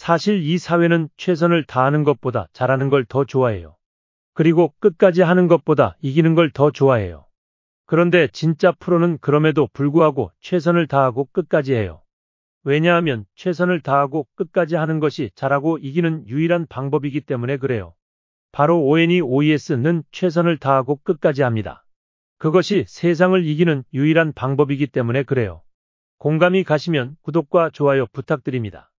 사실 이 사회는 최선을 다하는 것보다 잘하는 걸 더 좋아해요. 그리고 끝까지 하는 것보다 이기는 걸 더 좋아해요. 그런데 진짜 프로는 그럼에도 불구하고 최선을 다하고 끝까지 해요. 왜냐하면 최선을 다하고 끝까지 하는 것이 잘하고 이기는 유일한 방법이기 때문에 그래요. 바로 ONE OES는 최선을 다하고 끝까지 합니다. 그것이 세상을 이기는 유일한 방법이기 때문에 그래요. 공감이 가시면 구독과 좋아요 부탁드립니다.